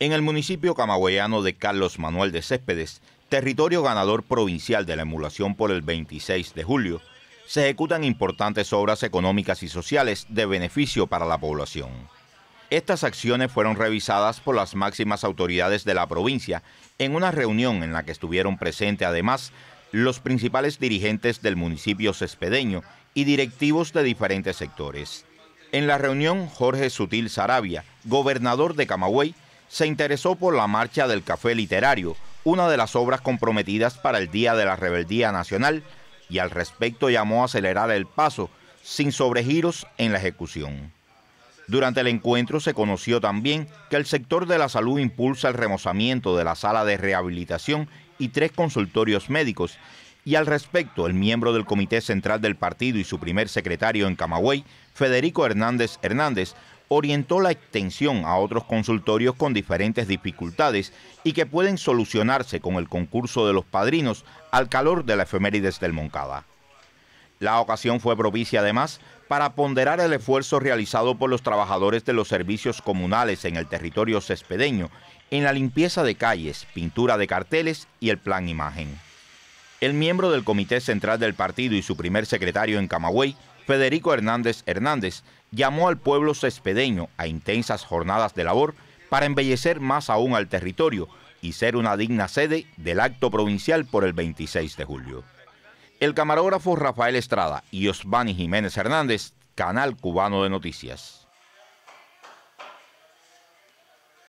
En el municipio camagüeyano de Carlos Manuel de Céspedes, territorio ganador provincial de la emulación por el 26 de julio, se ejecutan importantes obras económicas y sociales de beneficio para la población. Estas acciones fueron revisadas por las máximas autoridades de la provincia en una reunión en la que estuvieron presentes además los principales dirigentes del municipio cespedeño y directivos de diferentes sectores. En la reunión, Jorge Sutil Sarabia, gobernador de Camagüey, se interesó por la Marcha del Café Literario, una de las obras comprometidas para el Día de la Rebeldía Nacional, y al respecto llamó a acelerar el paso, sin sobregiros en la ejecución. Durante el encuentro se conoció también que el sector de la salud impulsa el remozamiento de la sala de rehabilitación y tres consultorios médicos, y al respecto, el miembro del Comité Central del Partido y su primer secretario en Camagüey, Federico Hernández Hernández, orientó la extensión a otros consultorios con diferentes dificultades y que pueden solucionarse con el concurso de los padrinos al calor de la efemérides del Moncada. La ocasión fue propicia además para ponderar el esfuerzo realizado por los trabajadores de los servicios comunales en el territorio cespedeño en la limpieza de calles, pintura de carteles y el plan imagen el miembro del Comité Central del Partido y su primer secretario en Camagüey, Federico Hernández Hernández, llamó al pueblo cespedeño a intensas jornadas de labor para embellecer más aún al territorio y ser una digna sede del acto provincial por el 26 de julio. El camarógrafo Rafael Estrada y Osvani Jiménez Hernández, Canal Cubano de Noticias.